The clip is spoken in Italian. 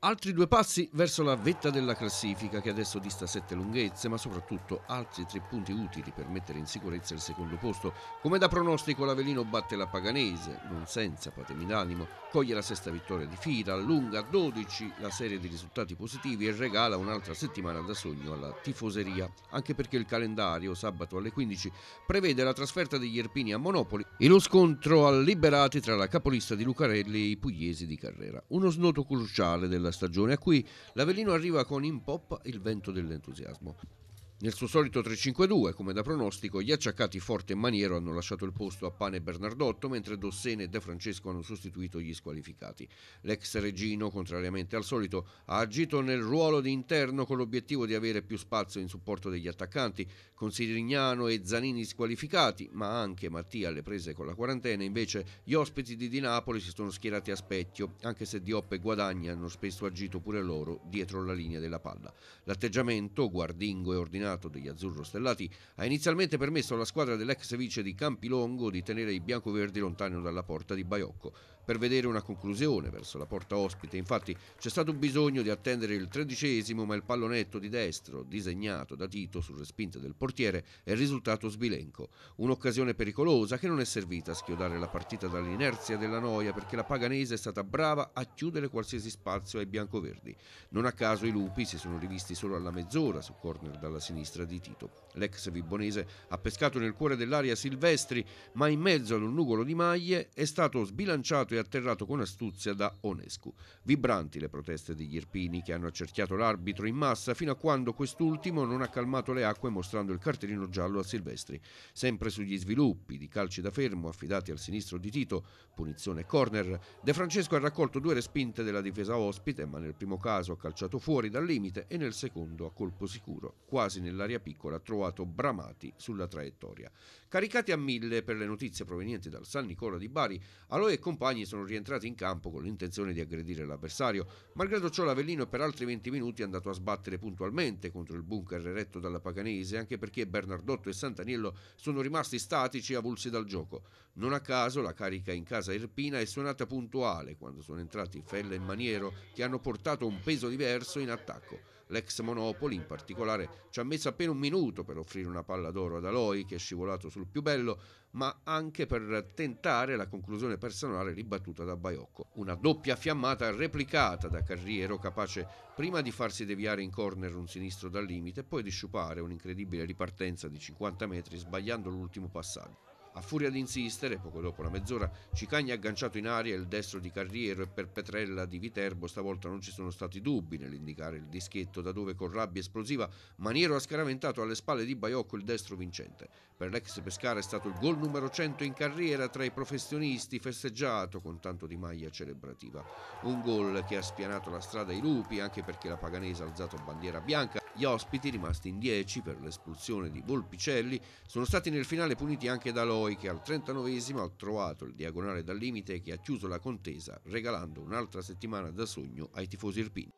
Altri due passi verso la vetta della classifica che adesso dista sette lunghezze, ma soprattutto altri tre punti utili per mettere in sicurezza il secondo posto. Come da pronostico l'Avelino batte la Paganese, non senza patemi d'animo, coglie la sesta vittoria di fila, allunga 12 la serie di risultati positivi e regala un'altra settimana da sogno alla tifoseria, anche perché il calendario sabato alle 15 prevede la trasferta degli Erpini a Monopoli e lo scontro a Liberati tra la capolista di Lucarelli e i pugliesi di Carrera. Uno snodo cruciale della della stagione, a cui l'Avellino arriva con in poppa il vento dell'entusiasmo. Nel suo solito 3-5-2, come da pronostico, gli acciaccati Forte e Maniero hanno lasciato il posto a Pane e Bernardotto, mentre Dossene e De Francesco hanno sostituito gli squalificati. L'ex Regino, contrariamente al solito, ha agito nel ruolo di interno con l'obiettivo di avere più spazio in supporto degli attaccanti, con Sirignano e Zanini squalificati, ma anche Mattia alle prese con la quarantena. Invece gli ospiti di Di Napoli si sono schierati a specchio, anche se Diop e Guadagni hanno spesso agito pure loro dietro la linea della palla. L'atteggiamento, guardingo e ordinario, campionato degli azzurro stellati ha inizialmente permesso alla squadra dell'ex vice di Campilongo di tenere i biancoverdi lontano dalla porta di Baiocco, per vedere una conclusione verso la porta ospite. Infatti c'è stato bisogno di attendere il tredicesimo, ma il pallonetto di destro, disegnato da Tito sul respinto del portiere, è risultato sbilenco. Un'occasione pericolosa che non è servita a schiodare la partita dall'inerzia della noia perché la Paganese è stata brava a chiudere qualsiasi spazio ai biancoverdi. Non a caso i lupi si sono rivisti solo alla mezz'ora su corner dalla sinistra di Tito. L'ex Vibonese ha pescato nel cuore dell'aria Silvestri, ma in mezzo ad un nugolo di maglie è stato sbilanciato e atterrato con astuzia da Onescu. Vibranti le proteste degli irpini che hanno accerchiato l'arbitro in massa fino a quando quest'ultimo non ha calmato le acque mostrando il cartellino giallo a Silvestri. Sempre sugli sviluppi di calci da fermo affidati al sinistro di Tito, punizione corner, De Francesco ha raccolto due respinte della difesa ospite, ma nel primo caso ha calciato fuori dal limite e nel secondo a colpo sicuro, quasi nell'aria piccola, ha trovato Bramati sulla traiettoria. Caricati a mille per le notizie provenienti dal San Nicola di Bari, Aloe e compagni sono rientrati in campo con l'intenzione di aggredire l'avversario. Malgrado ciò l'Avellino per altri 20 minuti è andato a sbattere puntualmente contro il bunker eretto dalla Paganese anche perché Bernardotto e Santaniello sono rimasti statici e avulsi dal gioco. Non a caso la carica in casa irpina è suonata puntuale quando sono entrati Fella e Maniero che hanno portato un peso diverso in attacco. L'ex Monopoli, in particolare, ci ha messo appena un minuto per offrire una palla d'oro ad Aloy, che è scivolato sul più bello, ma anche per tentare la conclusione personale ribattuta da Baiocco. Una doppia fiammata replicata da Carriero, capace prima di farsi deviare in corner un sinistro dal limite e poi di sciupare un'incredibile ripartenza di 50 metri sbagliando l'ultimo passaggio. A furia di insistere, poco dopo la mezz'ora, Cicagna ha agganciato in aria il destro di Carriero e per Petrella di Viterbo stavolta non ci sono stati dubbi nell'indicare il dischetto da dove con rabbia esplosiva Maniero ha scaraventato alle spalle di Baiocco il destro vincente. Per l'ex Pescara è stato il gol numero 100 in carriera tra i professionisti festeggiato con tanto di maglia celebrativa. Un gol che ha spianato la strada ai lupi anche perché la Paganese ha alzato bandiera bianca gli ospiti, rimasti in 10 per l'espulsione di Volpicelli, sono stati nel finale puniti anche da Loi che al 39esimo ha trovato il diagonale dal limite che ha chiuso la contesa regalando un'altra settimana da sogno ai tifosi irpini.